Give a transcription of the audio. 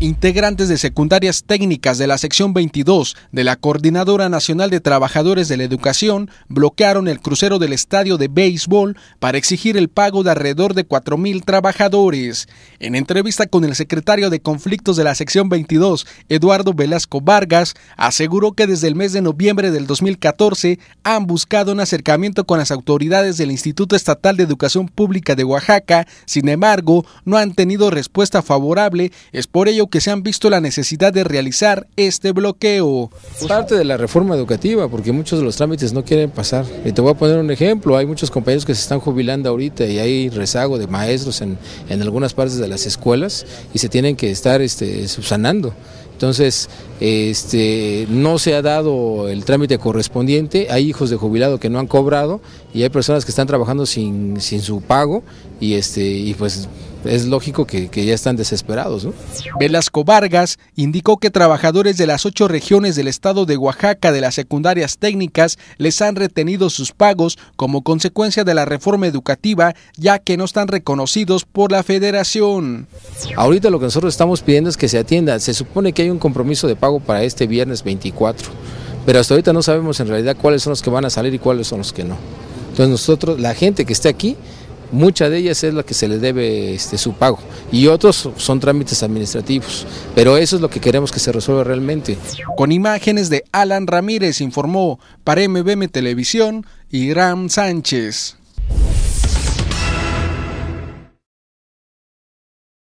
Integrantes de secundarias técnicas de la sección 22 de la Coordinadora Nacional de Trabajadores de la Educación bloquearon el crucero del estadio de béisbol para exigir el pago de alrededor de 4.000 trabajadores. En entrevista con el secretario de Conflictos de la sección 22, Eduardo Velasco Vargas, aseguró que desde el mes de noviembre del 2014 han buscado un acercamiento con las autoridades del Instituto Estatal de Educación Pública de Oaxaca, sin embargo, no han tenido respuesta favorable, es por ello que se han visto la necesidad de realizar este bloqueo. parte de la reforma educativa, porque muchos de los trámites no quieren pasar. Y te voy a poner un ejemplo, hay muchos compañeros que se están jubilando ahorita y hay rezago de maestros en, en algunas partes de las escuelas y se tienen que estar este, subsanando. Entonces, este, no se ha dado el trámite correspondiente, hay hijos de jubilado que no han cobrado y hay personas que están trabajando sin, sin su pago y, este, y pues es lógico que, ya están desesperados. ¿no? Velasco Vargas indicó que trabajadores de las ocho regiones del estado de Oaxaca de las secundarias técnicas les han retenido sus pagos como consecuencia de la reforma educativa, ya que no están reconocidos por la federación. Ahorita lo que nosotros estamos pidiendo es que se atienda. Se supone que hay un compromiso de pago para este viernes 24, pero hasta ahorita no sabemos en realidad cuáles son los que van a salir y cuáles son los que no. Entonces nosotros, la gente que esté aquí, mucha de ellas es la que se le debe este, su pago y otros son trámites administrativos, pero eso es lo que queremos que se resuelva realmente. Con imágenes de Alan Ramírez informó para MBM Televisión y Ram Sánchez.